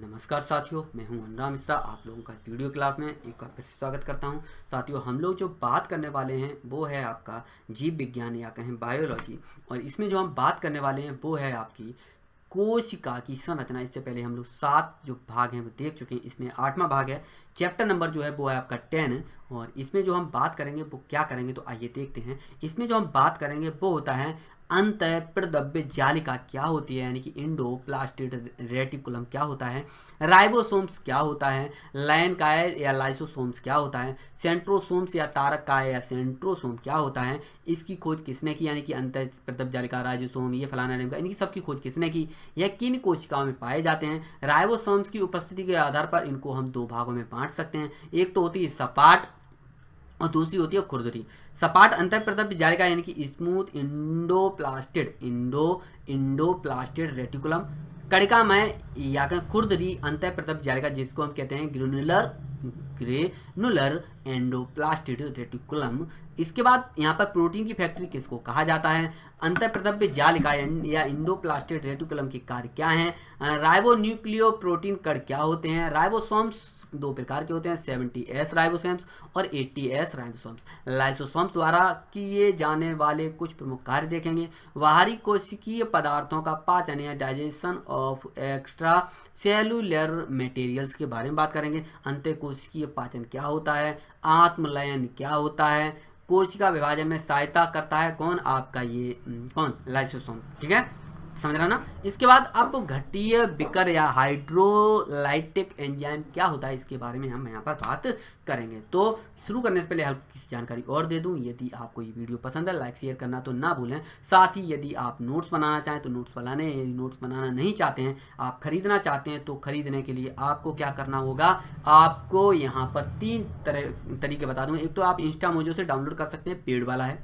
नमस्कार साथियों मैं हूं अनुराम मिश्रा आप लोगों का वीडियो क्लास में एक बार फिर स्वागत करता हूं साथियों हम लोग जो बात करने वाले हैं वो है आपका जीव विज्ञान या कहें बायोलॉजी और इसमें जो हम बात करने वाले हैं वो है आपकी कोशिका की संरचना इससे पहले हम लोग सात जो भाग हैं वो देख चुके हैं इसमें आठवां भाग है चैप्टर नंबर जो है वो है आपका टेन और इसमें जो हम बात करेंगे वो क्या करेंगे तो आइए देखते हैं इसमें जो हम बात करेंगे वो होता है अंत प्रद्रव्य जालिका क्या होती है यानी कि इंडो प्लास्टिड रेटिकुलम क्या होता है राइबोसोम्स क्या होता है लाइन काय या लाइसोसोम्स क्या होता है सेंट्रोसोम्स या तारक काय या सेंट्रोसोम क्या होता है इसकी खोज किसने की यानी कि अंत प्रद्रव्य जालिका राइजोसोम ये फलाना नेम का इनकी सबकी खोज किसने की यह किन कोशिकाओं में पाए जाते हैं राइबोसोम्स की उपस्थिति के आधार पर इनको हम दो भागों में बांट सकते हैं एक तो होती है सपाट और दूसरी होती है खुरदरी सपाट अंतर जाल का यानी कि smooth endoplasmic endo endoplasmic reticulum कड़िका मैं या कहें खुरदरी अंतर प्रदप्त जालिका जिसको हम कहते हैं ग्रेनुलर ग्रेनुलर एंडोप्लास्टिड रेटिकुलम इसके बाद यहाँ पर प्रोटीन की फैक्ट्री किसको कहा जाता है अंतर्प्रद्रव्य जालिका या इंडोप्लास्टिड रेटिकुलम के कार्य क्या हैं राइबो न्यूक्लियो प्रोटीन कड़ क्या होते हैं राइबोसोम्स दो प्रकार के होते हैं सेवेंटी एस राइबोसोम्स और एट्टी एस राइबोसोम्स लाइसोसोम्स द्वारा किए जाने वाले कुछ प्रमुख कार्य देखेंगे बाहरी कोशिकीय पदार्थों का पाचन या digestion of extracellular materials के बारे में बात करेंगे अंत्य कोशिकीय पाचन क्या होता है आत्मलयन क्या होता है कोशिका विभाजन में सहायता करता है कौन आपका ये कौन लाइसोसोम ठीक है समझ रहा ना इसके बाद अब घटीय बिकर या हाइड्रोलाइटिक एंजाइम क्या होता है इसके बारे में हम यहाँ पर बात करेंगे तो शुरू करने से पहले हल्की किसी जानकारी और दे दूँ यदि आपको ये वीडियो पसंद है लाइक शेयर करना तो ना भूलें साथ ही यदि आप नोट्स बनाना चाहें तो नोट्स बनाने यदि नोट्स बनाना नहीं चाहते हैं आप खरीदना चाहते हैं तो खरीदने के लिए आपको क्या करना होगा आपको यहाँ पर तीन तरह तरीके बता दूँ एक तो आप इंस्टा मोजो से डाउनलोड कर सकते हैं पेड वाला है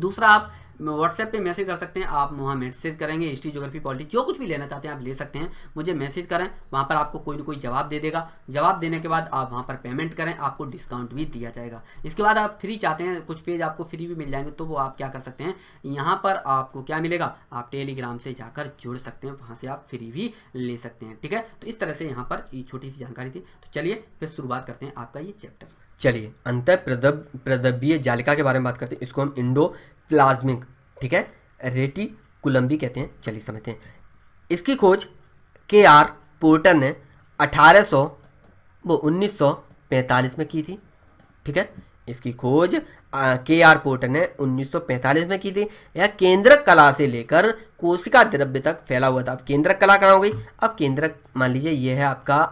दूसरा आप व्हाट्सएप पे मैसेज कर सकते हैं आप वहाँ मैसेज करेंगे हिस्ट्री जोग्राफी पॉलिटी जो कुछ भी लेना चाहते हैं आप ले सकते हैं मुझे मैसेज करें वहाँ पर आपको कोई ना कोई जवाब दे देगा जवाब देने के बाद आप वहाँ पर पेमेंट करें आपको डिस्काउंट भी दिया जाएगा इसके बाद आप फ्री चाहते हैं कुछ पेज आपको फ्री भी मिल जाएंगे तो वो आप क्या कर सकते हैं यहाँ पर आपको क्या मिलेगा आप टेलीग्राम से जाकर जुड़ सकते हैं वहाँ से आप फ्री भी ले सकते हैं ठीक है तो इस तरह से यहाँ पर छोटी सी जानकारी थी तो चलिए फिर शुरुआत करते हैं आपका ये चैप्टर चलिए अंतर प्रदब प्रदबीय जालिका के बारे में बात करते हैं इसको हम इंडो प्लाज्मिक ठीक है रेटी भी कहते हैं चलिए समझते हैं इसकी खोज के आर पोर्टर ने 1800 वो 1945 में की थी ठीक है इसकी खोज के आर पोर्टर ने 1945 में की थी यह केंद्रक कला से लेकर कोशिका द्रव्य तक फैला हुआ था अब केंद्रक कला कहाँ हो गई अब केंद्रक मान लीजिए ये है आपका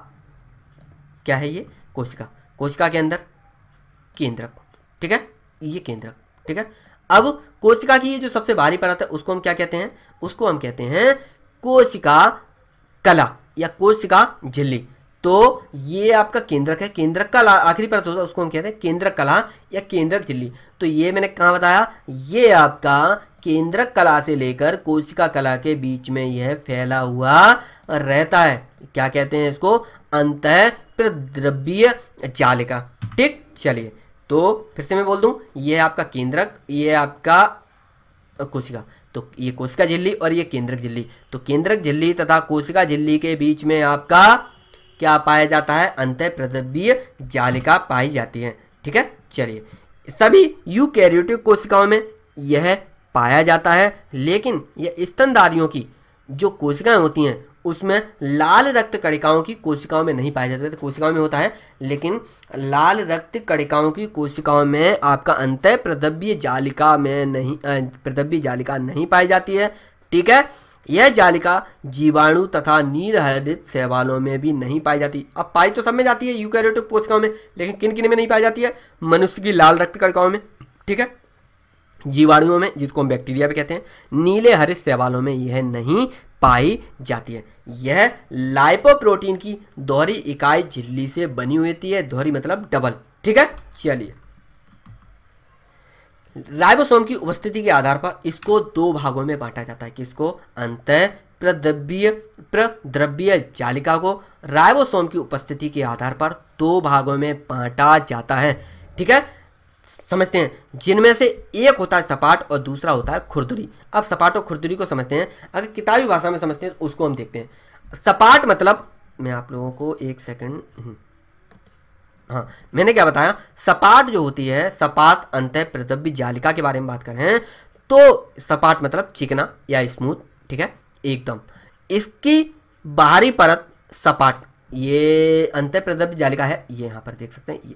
क्या है ये कोशिका कोशिका के अंदर केंद्रक ठीक है ये केंद्रक ठीक है अब कोशिका की ये जो सबसे भारी परत है उसको हम क्या कहते हैं उसको हम कहते हैं कोशिका कला या कोशिका झिल्ली तो ये आपका केंद्रक है केंद्रक का आखिरी परत होता है उसको हम कहते हैं केंद्रक कला या केंद्रक झिल्ली तो ये मैंने कहाँ बताया ये आपका केंद्रक कला से लेकर कोशिका कला के बीच में यह फैला हुआ रहता है क्या कहते हैं इसको अंत प्रद्रव्य जालिका ठीक चलिए तो फिर से मैं बोल दूँ ये है आपका केंद्रक ये है आपका कोशिका तो ये कोशिका झिल्ली और ये केंद्रक झिल्ली तो केंद्रक झिल्ली तथा कोशिका झिल्ली के बीच में आपका क्या पाया जाता है अंत प्रदवीय जालिका पाई जाती है ठीक है चलिए सभी यूकैरियोटिक कोशिकाओं में यह पाया जाता है लेकिन यह स्तनधारियों की जो कोशिकाएं होती हैं उसमें लाल रक्त कणिकाओं की कोशिकाओं में नहीं पाया जाता तो कोशिकाओं में होता है लेकिन लाल रक्त कणिकाओं की कोशिकाओं में आपका अंत प्रदव्य जालिका में नहीं प्रदव्य जालिका नहीं पाई जाती है ठीक है यह जालिका जीवाणु तथा नीरहरित शैवालों में भी नहीं पाई जाती अब पाई तो सब में जाती है यूकैरियोटिक कोशिकाओं में लेकिन किन किन में नहीं पाई जाती है मनुष्य की लाल रक्त कणिकाओं में ठीक है जीवाणुओं में जिसको हम बैक्टीरिया भी कहते हैं नीले हरे सवालों में यह नहीं पाई जाती है यह लाइपोप्रोटीन की दोहरी इकाई झिल्ली से बनी होती है दोहरी मतलब डबल ठीक है चलिए राइबोसोम की उपस्थिति के आधार पर इसको दो भागों में बांटा जाता है किसको अंत प्रद्रव्य प्रद्रव्य जालिका को राइबोसोम की उपस्थिति के आधार पर दो भागों में बांटा जाता है ठीक है समझते हैं जिनमें से एक होता है सपाट और दूसरा होता है खुरदुरी अब सपाट और खुरदुरी को समझते हैं अगर किताबी भाषा में समझते हैं तो उसको हम देखते हैं सपाट मतलब मैं आप लोगों को एक सेकंड हम्म, हाँ मैंने क्या बताया सपाट जो होती है सपाट अंत प्रदब्य जालिका के बारे में बात कर रहे हैं तो सपाट मतलब चिकना या स्मूथ ठीक है एकदम इसकी बाहरी परत सपाट ये अंत प्रदब्य जालिका है ये यहाँ पर देख सकते हैं ये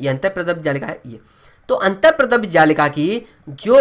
ये अंत प्रदव्य जालिका है ये तो अंतर प्रदब जालिका की जो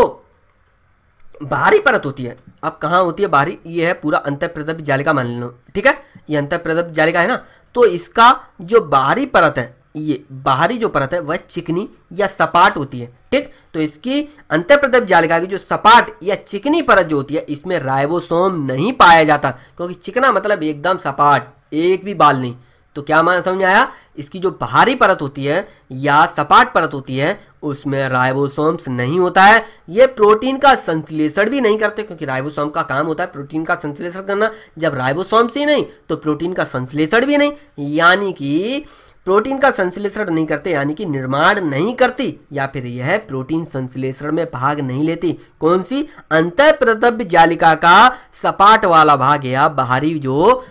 बाहरी परत होती है अब कहाँ होती है बाहरी ये है पूरा अंतर प्रदब जालिका मान लो ठीक है ये अंतर प्रदब जालिका है ना तो इसका जो बाहरी परत है ये बाहरी जो परत है वह चिकनी या सपाट होती है ठीक तो इसकी अंतर प्रदब जालिका की जो सपाट या चिकनी परत जो होती है इसमें रायोसोम नहीं पाया जाता क्योंकि चिकना मतलब एकदम सपाट एक भी बाल नहीं तो क्या मान समझ आया इसकी जो बाहरी परत होती है या सपाट परत होती है उसमें राइबोसोम्स नहीं होता है ये प्रोटीन का संश्लेषण भी नहीं करते क्योंकि राइबोसोम का काम होता है प्रोटीन का संश्लेषण करना जब राइबोसोम्स ही नहीं तो प्रोटीन का संश्लेषण भी नहीं यानी कि प्रोटीन का संश्लेषण नहीं करते यानी कि निर्माण नहीं करती या फिर यह प्रोटीन संश्लेषण में भाग नहीं लेती कौन सी अंत प्रदव्य जालिका का सपाट वाला भाग या बाहरी जो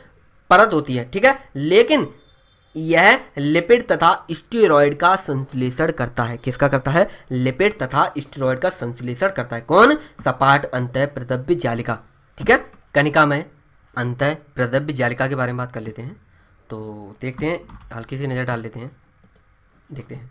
परत होती है ठीक है लेकिन यह लिपिड तथा स्टीरोड का संश्लेषण करता है किसका करता है लिपिड तथा स्टीरोयड का संश्लेषण करता है कौन सपाट अंत प्रदव्य जालिका ठीक है कनिका में अंत प्रदव्य जालिका के बारे में बात कर लेते हैं तो देखते हैं हल्की सी नज़र डाल लेते हैं देखते हैं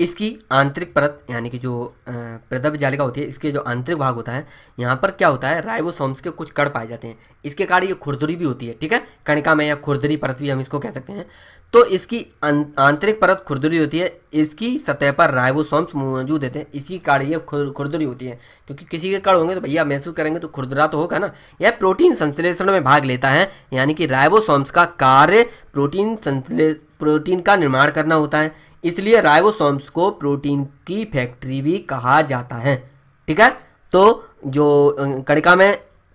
इसकी आंतरिक परत यानी कि जो प्रदब जालिका होती है इसके जो आंतरिक भाग होता है यहाँ पर क्या होता है राइबोसोम्स के कुछ कण पाए जाते हैं इसके कारण ये खुरदरी भी होती है ठीक है कणिका में या खुरदरी परत भी हम इसको कह सकते हैं तो इसकी अं-, आंतरिक परत खुरदरी होती है इसकी सतह पर राइबोसोम्स मौजूद होते हैं इसी कारण ये खुरदरी होती है क्योंकि किसी के कण होंगे तो भैया महसूस करेंगे तो खुरदरा तो होगा ना यह प्रोटीन संश्लेषण में भाग लेता है यानी कि राइबोसोम्स का कार्य प्रोटीन संश्लेष प्रोटीन का निर्माण करना होता है इसलिए राइबोसोम्स को प्रोटीन की फैक्ट्री भी कहा जाता है ठीक है तो जो कणिका में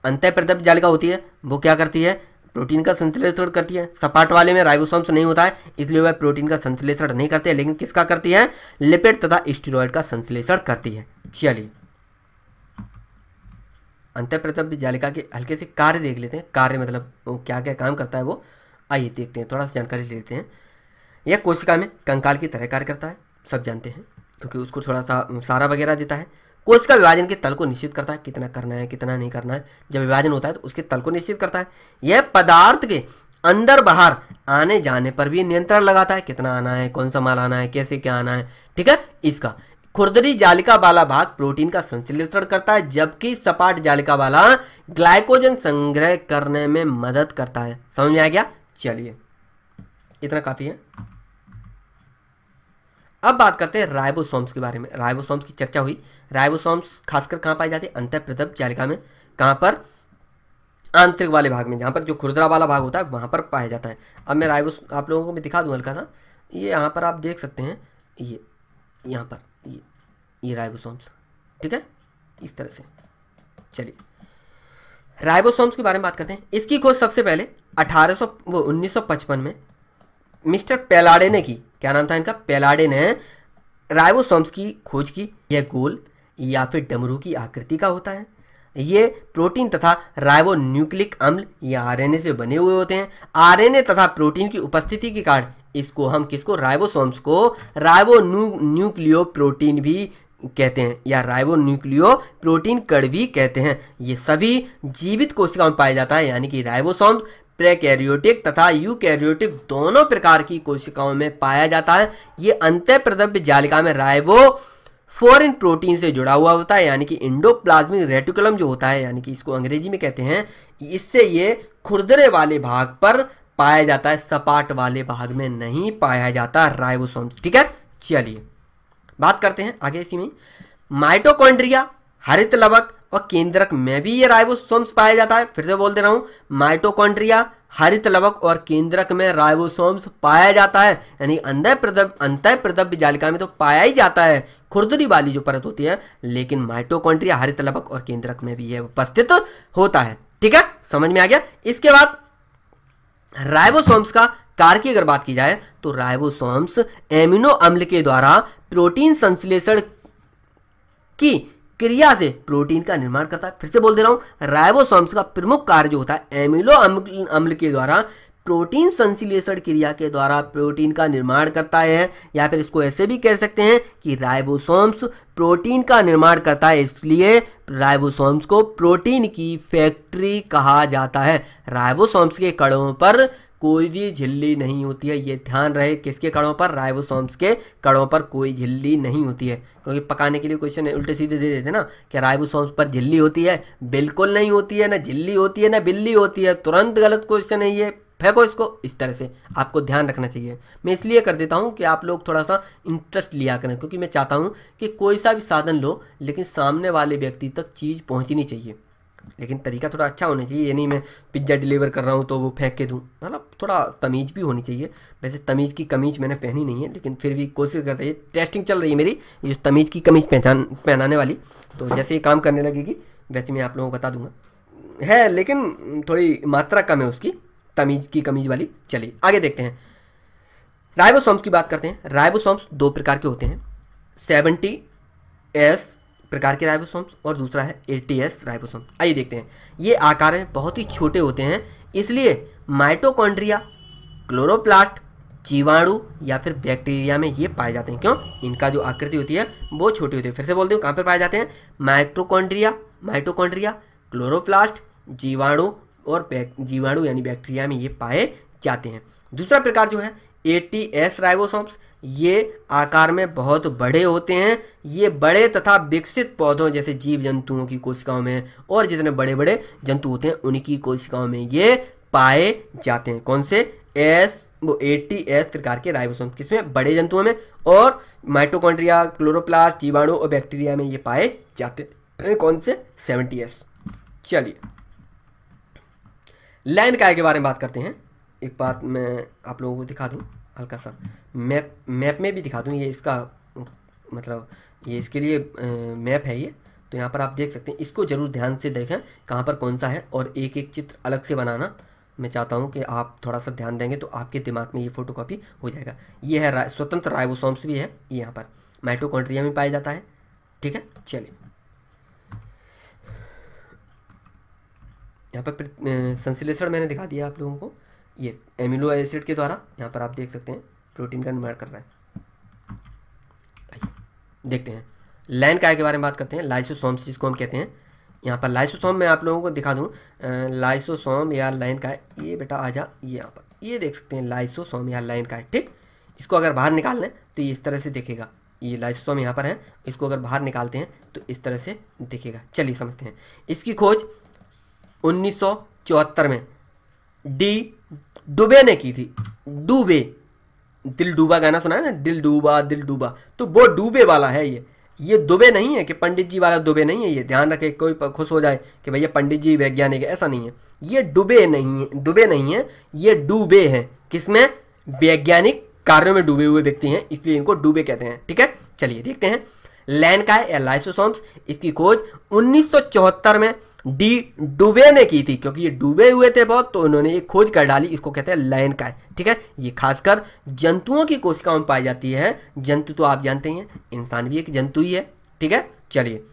अंत प्रदप जालिका होती है वो क्या करती है प्रोटीन का संश्लेषण करती है सपाट वाले में राइबोसोम्स नहीं होता है इसलिए वह प्रोटीन का संश्लेषण नहीं करते लेकिन किसका करती है लिपिड तथा स्टीरोड का संश्लेषण करती है चलिए अंतप्रतप जालिका के हल्के से कार्य देख लेते हैं कार्य मतलब क्या क्या काम करता है वो आइए देखते हैं थोड़ा सा जानकारी लेते हैं यह कोशिका में कंकाल की तरह कार्य करता है सब जानते हैं क्योंकि उसको थोड़ा सा सारा वगैरह देता है कोशिका विभाजन के तल को निश्चित करता है कितना करना है कितना नहीं करना है जब विभाजन होता है तो उसके तल को निश्चित करता है यह पदार्थ के अंदर बाहर आने जाने पर भी नियंत्रण लगाता है कितना आना है कौन सा माल आना है कैसे क्या आना है ठीक है इसका खुरदरी जालिका वाला भाग प्रोटीन का संश्लेषण करता है जबकि सपाट जालिका वाला ग्लाइकोजन संग्रह करने में मदद करता है समझ में आ गया चलिए इतना काफ़ी है अब बात करते हैं राइबोसोम्स के बारे में राइबोसोम्स की चर्चा हुई राइबोसोम्स खासकर कहाँ पाए जाते हैं अंतर प्रदप जालिका में कहाँ पर आंतरिक वाले भाग में जहाँ पर जो खुरदरा वाला भाग होता है वहाँ पर पाया जाता है अब मैं राइबोस आप लोगों को मैं दिखा दूँ हल्का सा ये यहाँ पर आप देख सकते हैं ये यहाँ पर ये ये राइबोसोम्स ठीक है इस तरह से चलिए राइबोसोम्स के बारे में बात करते हैं इसकी खोज सबसे पहले अठारह वो 1955 में मिस्टर पेलाडे ने की क्या नाम था इनका पेलाडे ने राइबोसोम्स की खोज की यह गोल या फिर डमरू की आकृति का होता है ये प्रोटीन तथा राइबो न्यूक्लिक अम्ल या आरएनए से बने हुए होते हैं आरएनए तथा प्रोटीन की उपस्थिति के कारण इसको हम किसको राइबोसोम्स को राइबो न्यूक्लियो प्रोटीन भी कहते हैं या राइबो न्यूक्लियो प्रोटीन कड़ भी कहते हैं ये सभी जीवित कोशिकाओं में पाया जाता है यानी कि राइबोसोम्स प्रेकैरियोटिक तथा यूकैरियोटिक दोनों प्रकार की कोशिकाओं में पाया जाता है ये अंत प्रदव्य जालिका में राइबो फॉरिन प्रोटीन से जुड़ा हुआ होता है यानी कि इंडोप्लाज्मिक रेटिकुलम जो होता है यानी कि इसको अंग्रेजी में कहते हैं इससे ये खुरदरे वाले भाग पर पाया जाता है सपाट वाले भाग में नहीं पाया जाता राइबोसोम ठीक है चलिए बात करते हैं आगे इसी में माइटोकॉन्ड्रिया हरित लवक और केंद्रक में भी ये राइबोसोम्स पाया जाता है फिर से बोल दे रहा हूँ माइटोकॉन्ड्रिया हरित लवक और केंद्रक में राइबोसोम्स पाया जाता है यानी अंदर प्रदब अंतर प्रदब्य जालिका में तो पाया ही जाता है खुरदरी वाली जो परत होती है लेकिन माइटोकॉन्ड्रिया हरित लवक और केंद्रक में भी यह उपस्थित तो होता है ठीक है समझ में आ गया इसके बाद राइबोसोम्स का कार्य की अगर बात की जाए तो राइबोसोम्स एमिनो अम्ल के द्वारा प्रोटीन संश्लेषण की क्रिया से प्रोटीन का निर्माण करता है फिर से बोल दे रहा हूं राइबोसोम्स का प्रमुख कार्य जो होता है एमिलो अम्ल के द्वारा प्रोटीन संश्लेषण क्रिया के द्वारा प्रोटीन का निर्माण करता है या फिर इसको ऐसे भी कह सकते हैं कि राइबोसोम्स प्रोटीन का निर्माण करता है इसलिए राइबोसोम्स को प्रोटीन की फैक्ट्री कहा जाता है राइबोसोम्स के कणों पर कोई भी झिल्ली नहीं होती है ये ध्यान रहे किसके कड़ों पर राइबोसोम्स के कड़ों पर कोई झिल्ली नहीं होती है क्योंकि पकाने के लिए क्वेश्चन उल्टे सीधे दे देते ना कि राइबोसोम्स पर झिल्ली होती है बिल्कुल नहीं होती है ना झिल्ली होती है ना बिल्ली होती है तुरंत गलत क्वेश्चन है ये फेंको इसको इस तरह से आपको ध्यान रखना चाहिए मैं इसलिए कर देता हूँ कि आप लोग थोड़ा सा इंटरेस्ट लिया करें क्योंकि मैं चाहता हूँ कि कोई सा भी साधन लो लेकिन सामने वाले व्यक्ति तक चीज़ पहुँचनी चाहिए लेकिन तरीका थोड़ा अच्छा होना चाहिए यानी मैं पिज्ज़ा डिलीवर कर रहा हूँ तो वो फेंक के दूँ मतलब थोड़ा तमीज़ भी होनी चाहिए वैसे तमीज़ की कमीज मैंने पहनी नहीं है लेकिन फिर भी कोशिश कर रही है टेस्टिंग चल रही है मेरी ये तमीज़ की कमीज पहचान पहनाने वाली तो जैसे ये काम करने लगेगी वैसे मैं आप लोगों को बता दूंगा है लेकिन थोड़ी मात्रा कम है उसकी तमीज़ की कमीज वाली चलिए आगे देखते हैं राइबोसोम्स की बात करते हैं राइबोसोम्स दो प्रकार के होते हैं सेवेंटी एस प्रकार के राइबोसोम्स और दूसरा है एटीएस राइबोसोम आइए देखते हैं ये आकार में बहुत ही छोटे होते हैं इसलिए माइटोकॉन्ड्रिया क्लोरोप्लास्ट जीवाणु या फिर बैक्टीरिया में ये पाए जाते हैं क्यों इनका जो आकृति होती है वो छोटी होती है फिर से बोलते हूँ कहाँ पर पाए जाते हैं माइट्रोकॉन्ड्रिया माइटोकॉन्ड्रिया क्लोरोप्लास्ट जीवाणु और जीवाणु यानी बैक्टीरिया में ये पाए जाते हैं दूसरा प्रकार जो है ए टी एस राइबोसोम्स ये आकार में बहुत बड़े होते हैं ये बड़े तथा विकसित पौधों जैसे जीव जंतुओं की कोशिकाओं में और जितने बड़े बड़े जंतु होते हैं उनकी कोशिकाओं में ये पाए जाते हैं कौन से एस वो एटी एस प्रकार के राइबोसोम किसमें बड़े जंतुओं में और माइटोकॉन्ड्रिया क्लोरोप्लास्ट जीवाणु और बैक्टीरिया में ये पाए जाते हैं कौन से सेवेंटी एस चलिए लैंड काय के बारे में बात करते हैं एक बात मैं आप लोगों को दिखा दूँ हल्का सा मैप मैप में भी दिखा दूँ ये इसका मतलब ये इसके लिए मैप है ये तो यहाँ पर आप देख सकते हैं इसको ज़रूर ध्यान से देखें कहाँ पर कौन सा है और एक एक चित्र अलग से बनाना मैं चाहता हूँ कि आप थोड़ा सा ध्यान देंगे तो आपके दिमाग में ये फोटो कॉपी हो जाएगा ये है स्वतंत्र राइबोसोम्स भी है यहाँ पर माइटोकॉन्ट्रिया में पाया जाता है ठीक है चलिए यहाँ पर संश्लेषण मैंने दिखा दिया आप लोगों को ये एमिनो एसिड के द्वारा यहाँ पर आप देख सकते हैं प्रोटीन का निर्माण कर रहा है देखते हैं लैन काय के बारे में बात करते हैं से जिसको हम कहते हैं यहाँ पर लाइसोसोम मैं आप लोगों को दिखा दूँ लाइसोसोम या लाइन काय ये बेटा आ जा ये यहाँ पर ये देख सकते हैं लाइसोसोम या लाइन काय ठीक इसको अगर बाहर निकाल लें तो ये इस तरह से दिखेगा ये लाइसोसोम यहाँ पर है इसको अगर बाहर निकालते हैं तो इस तरह से दिखेगा चलिए समझते हैं इसकी खोज उन्नीस में डी डुबे ने की थी डूबे दिल डूबा गाना सुना है ना दिल डूबा दिल डूबा तो वो डूबे वाला है ये ये दुबे नहीं है कि पंडित जी वाला दुबे नहीं है ये ध्यान रखे कोई खुश हो जाए कि भैया पंडित जी वैज्ञानिक ऐसा नहीं है ये डूबे नहीं है डुबे नहीं है ये डूबे हैं किसमें वैज्ञानिक कार्यों में डूबे हुए व्यक्ति हैं इसलिए इनको डूबे कहते हैं ठीक है चलिए देखते हैं लैन का है लाइसोसोम्स इसकी खोज उन्नीस में डी डूबे ने की थी क्योंकि ये डूबे हुए थे बहुत तो उन्होंने ये खोज कर डाली इसको कहते हैं लाइन का है, ठीक है ये खासकर जंतुओं की कोशिकाओं में पाई जाती है जंतु तो आप जानते ही हैं इंसान भी एक जंतु ही है ठीक है चलिए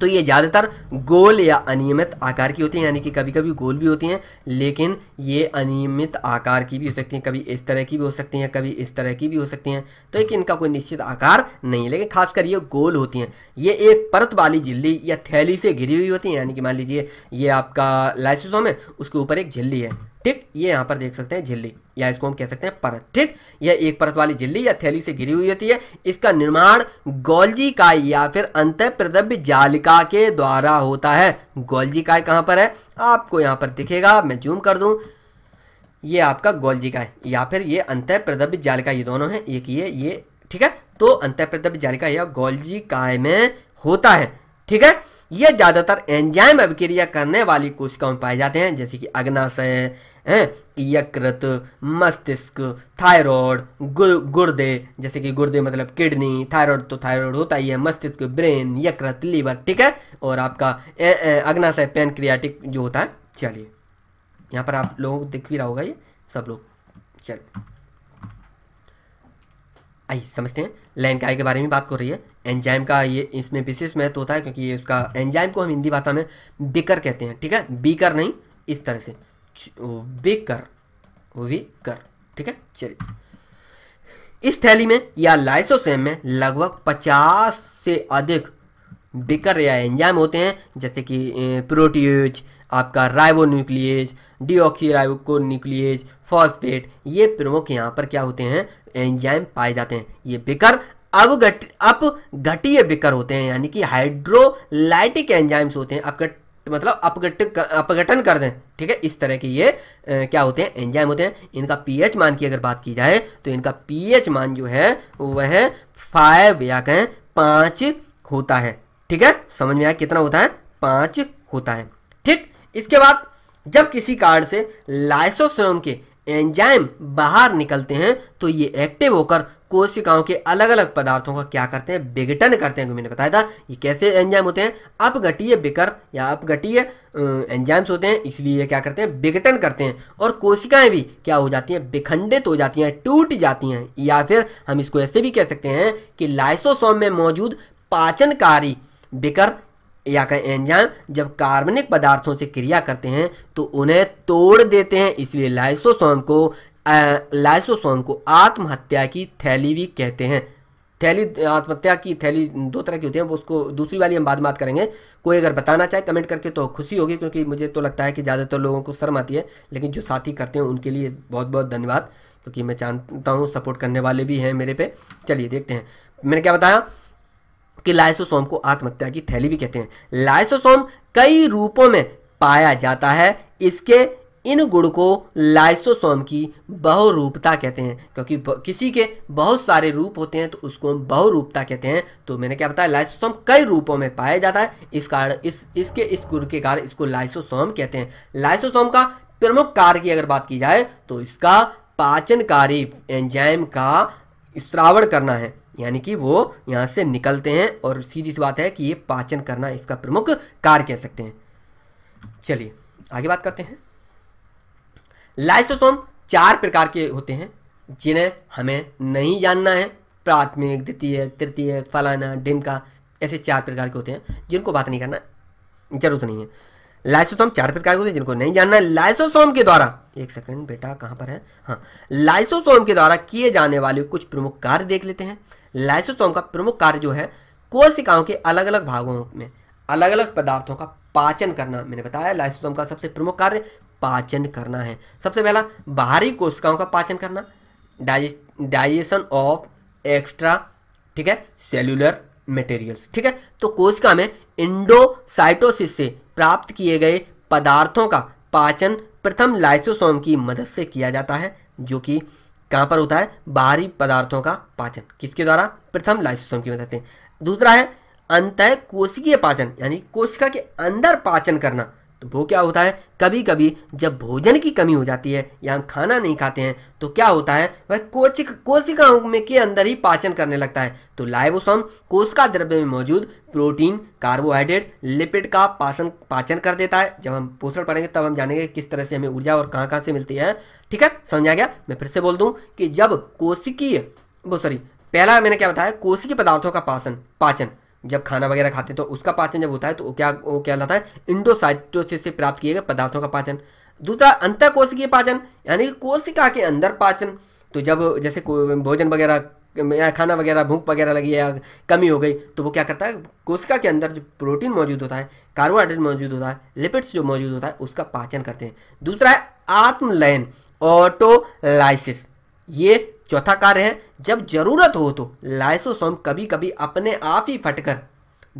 तो ये ज़्यादातर गोल या अनियमित आकार की होती हैं यानी कि कभी कभी गोल भी होती हैं लेकिन ये अनियमित आकार की भी हो सकती हैं कभी इस तरह की भी हो सकती हैं कभी इस तरह की भी हो सकती हैं तो एक इनका कोई निश्चित आकार नहीं है लेकिन खासकर ये गोल होती हैं ये एक परत वाली झिल्ली या थैली से घिरी हुई होती है यानी कि मान लीजिए ये आपका लाइसोसोम है उसके ऊपर एक झिल्ली है ठीक ये यहाँ पर देख सकते हैं झिल्ली या इसको हम कह सकते हैं परत ठीक यह एक परत वाली झिल्ली या थैली से घिरी हुई होती है इसका निर्माण गोलजी का या फिर अंत प्रदव्य जालिका के द्वारा होता है गोलजी काय कहाँ पर है आपको यहाँ पर दिखेगा मैं जूम कर दूँ ये आपका गोलजी का है या फिर ये अंत प्रदव्य जालिका ये दोनों है एक ये ये ठीक है तो अंत प्रदव्य जालिका या गोलजी काय में होता है ठीक है ये ज़्यादातर एंजाइम अभिक्रिया करने वाली कोशिकाओं में पाए जाते हैं जैसे कि अग्नाशय यकृत मस्तिष्क थायरॉयड गुर्दे जैसे कि गुर्दे मतलब किडनी थायरॉयड तो थायरॉयड होता ही है मस्तिष्क ब्रेन यकृत लीवर ठीक है और आपका अग्नाशय पेनक्रियाटिक जो होता है चलिए यहाँ पर आप लोगों को दिख भी रहा होगा ये सब लोग चलिए आइए समझते हैं लैंकाई के बारे में बात कर रही है एंजाइम का ये इसमें विशेष महत्व होता है क्योंकि ये उसका एंजाइम को हम हिंदी भाषा में बिकर कहते हैं ठीक है बीकर नहीं इस तरह से बिकर विकर ठीक है चलिए इस थैली में या लाइसोसेम में लगभग 50 से अधिक बिकर या एंजाइम होते हैं जैसे कि प्रोटीज आपका ribonuclease deoxynuclease phosphate ये प्रमुख यहाँ पर क्या होते हैं एंजाइम पाए जाते हैं ये बिकर अब गट, अब घटीय बिकर होते हैं यानी कि हाइड्रोलाइटिक एंजाइम्स होते हैं अपगट मतलब अपगट अपगठन कर दें ठीक है इस तरह के ये ए, क्या होते हैं एंजाइम होते हैं इनका पीएच मान की अगर बात की जाए तो इनका पीएच मान जो है वह फाइव या कहें पाँच होता है ठीक है समझ में आया कितना होता है पाँच होता है इसके बाद जब किसी कारण से लाइसोसोम के एंजाइम बाहर निकलते हैं तो ये एक्टिव होकर कोशिकाओं के अलग अलग पदार्थों का क्या करते हैं विघटन करते हैं मैंने बताया था ये कैसे एंजाइम होते हैं अपघटीय बिकर या अपघटीय एंजाइम्स होते हैं इसलिए ये क्या करते हैं विघटन करते हैं और कोशिकाएं भी क्या हो जाती हैं विखंडित हो जाती हैं टूट जाती हैं या फिर हम इसको ऐसे भी कह सकते हैं कि लाइसोसोम में मौजूद पाचनकारी बिकर या कहें एंजाइम जब कार्बनिक पदार्थों से क्रिया करते हैं तो उन्हें तोड़ देते हैं इसलिए लाइसोसोम को लाइसोसोम को आत्महत्या की थैली भी कहते हैं थैली आत्महत्या की थैली दो तरह की होती है वो उसको दूसरी वाली हम बाद बात करेंगे कोई अगर बताना चाहे कमेंट करके तो खुशी होगी क्योंकि मुझे तो लगता है कि ज़्यादातर लोगों को शर्म आती है लेकिन जो साथी करते हैं उनके लिए बहुत बहुत धन्यवाद क्योंकि मैं जानता हूँ सपोर्ट करने वाले भी हैं मेरे पे चलिए देखते हैं मैंने क्या बताया कि लाइसोसोम को आत्महत्या की थैली भी कहते हैं लाइसोसोम कई रूपों में पाया जाता है इसके इन गुण को लाइसोसोम की बहुरूपता कहते हैं क्योंकि किसी के बहुत सारे रूप होते हैं तो उसको हम बहुरूपता कहते हैं तो मैंने क्या बताया लाइसोसोम कई रूपों में पाया जाता है इस कारण इस इसके इस गुण के कारण इसको लाइसोसोम कहते हैं लाइसोसोम का प्रमुख कार्य की अगर बात की जाए तो इसका पाचनकारी एंजाइम का श्रावण करना है यानी कि वो यहाँ से निकलते हैं और सीधी सी बात है कि ये पाचन करना इसका प्रमुख कार्य कह सकते हैं चलिए आगे बात करते हैं लाइसोसोम चार प्रकार के होते हैं जिन्हें हमें नहीं जानना है प्राथमिक द्वितीय तृतीय फलाना का ऐसे चार प्रकार के होते हैं जिनको बात नहीं करना जरूरत नहीं है लाइसोसोम चार प्रकार के होते हैं जिनको नहीं जानना है लाइसोसोम के द्वारा एक सेकंड बेटा कहां पर है हाँ लाइसोसोम के द्वारा किए जाने वाले कुछ प्रमुख कार्य देख लेते हैं लाइसोसोम का प्रमुख कार्य जो है कोशिकाओं के अलग अलग भागों में अलग अलग पदार्थों का पाचन करना मैंने बताया लाइसोसोम का सबसे प्रमुख कार्य पाचन करना है सबसे पहला बाहरी कोशिकाओं का पाचन करना डाइजेशन ऑफ एक्स्ट्रा ठीक है सेलुलर मटेरियल्स ठीक है तो कोशिका में इंडोसाइटोसिस से प्राप्त किए गए पदार्थों का पाचन प्रथम लाइसोसोम की मदद से किया जाता है जो कि कहां पर होता है बाहरी पदार्थों का पाचन किसके द्वारा प्रथम लाइसोसोम की मदद से दूसरा है अंत कोशिकीय पाचन यानी कोशिका के अंदर पाचन करना तो वो क्या होता है कभी कभी जब भोजन की कमी हो जाती है या हम खाना नहीं खाते हैं तो क्या होता है वह कोचिक कोशिकाओं में के अंदर ही पाचन करने लगता है तो लाइबोसोम कोशिका द्रव्य में मौजूद प्रोटीन कार्बोहाइड्रेट लिपिड का पाचन पाचन कर देता है जब हम पोषण पढ़ेंगे तब हम जानेंगे किस तरह से हमें ऊर्जा और कहाँ कहाँ से मिलती है ठीक है समझा गया मैं फिर से बोल दूँ कि जब कोशिकीय वो सॉरी पहला मैंने क्या बताया कोशिकीय पदार्थों का पाचन पाचन जब खाना वगैरह खाते हैं तो उसका पाचन जब होता है तो वो क्या वो क्या लाता है इंडोसाइटोसिस से प्राप्त किए गए पदार्थों का पाचन दूसरा कोशिकीय पाचन यानी कि कोशिका के अंदर पाचन तो जब जैसे भोजन वगैरह या खाना वगैरह भूख वगैरह लगी या कमी हो गई तो वो क्या करता है कोशिका के अंदर जो प्रोटीन मौजूद होता है कार्बोहाइड्रेट मौजूद होता है लिपिड्स जो मौजूद होता है उसका पाचन करते हैं दूसरा है आत्मलयन ऑटोलाइसिस ये चौथा कार्य है जब जरूरत हो तो लाइसोसोम कभी कभी अपने आप ही फटकर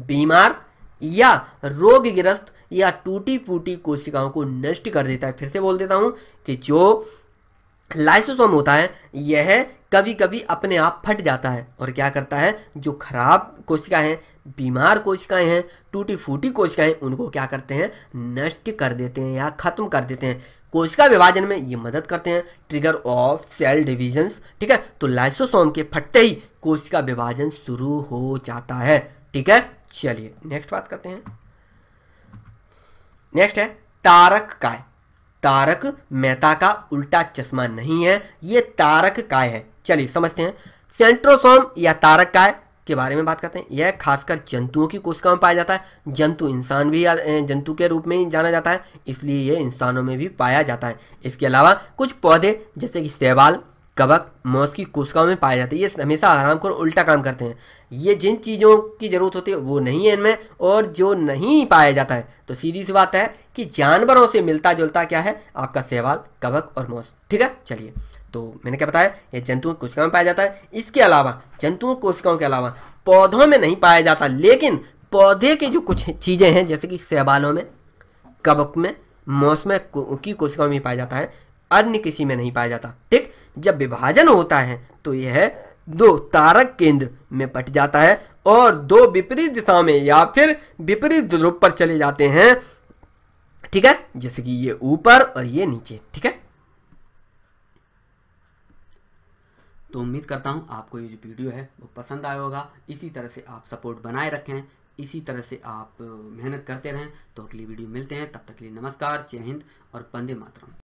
बीमार या रोगग्रस्त या टूटी फूटी कोशिकाओं को नष्ट कर देता है फिर से बोल देता हूँ कि जो लाइसोसोम होता है यह कभी कभी अपने आप फट जाता है और क्या करता है जो खराब कोशिकाएं हैं बीमार कोशिकाएं हैं टूटी फूटी कोशिकाएं उनको क्या करते हैं नष्ट कर देते हैं या ख़त्म कर देते हैं कोशिका विभाजन में ये मदद करते हैं ट्रिगर ऑफ सेल डिविजन्स ठीक है तो लाइसोसोम के फटते ही कोशिका विभाजन शुरू हो जाता है ठीक है चलिए नेक्स्ट बात करते हैं नेक्स्ट है तारक काय तारक मेहता का उल्टा चश्मा नहीं है ये तारक काय है चलिए समझते हैं सेंट्रोसोम या तारक काय के बारे में बात करते हैं यह खासकर जंतुओं की कोशिकाओं में पाया जाता है जंतु इंसान भी जंतु के रूप में ही जाना जाता है इसलिए यह इंसानों में भी पाया जाता है इसके अलावा कुछ पौधे जैसे कि सेवाल कवक मौस की कोशिकाओं में पाए जाते हैं ये हमेशा आराम कर उल्टा काम करते हैं ये जिन चीज़ों की ज़रूरत होती है वो नहीं है इनमें और जो नहीं पाया जाता है तो सीधी सी बात है कि जानवरों से मिलता जुलता क्या है आपका सेवाल कवक और मौस ठीक है चलिए तो मैंने क्या बताया ये जंतुओं की कोशिकाओं में पाया जाता है इसके अलावा जंतुओं कोशिकाओं के अलावा पौधों में नहीं पाया जाता लेकिन पौधे के जो कुछ चीज़ें हैं जैसे कि शैवालों में कबक में मौसम की कोशिकाओं में पाया जाता है अन्य किसी में नहीं पाया जाता ठीक जब विभाजन होता है तो यह दो तारक केंद्र में बट जाता है और दो विपरीत दिशा में या फिर विपरीत ध्रुव पर चले जाते हैं ठीक है जैसे कि ये ऊपर और ये नीचे ठीक है तो उम्मीद करता हूँ आपको ये जो वीडियो है वो पसंद आया होगा इसी तरह से आप सपोर्ट बनाए रखें इसी तरह से आप मेहनत करते रहें तो अगली वीडियो मिलते हैं तब तक के लिए नमस्कार जय हिंद और बंदे मातरम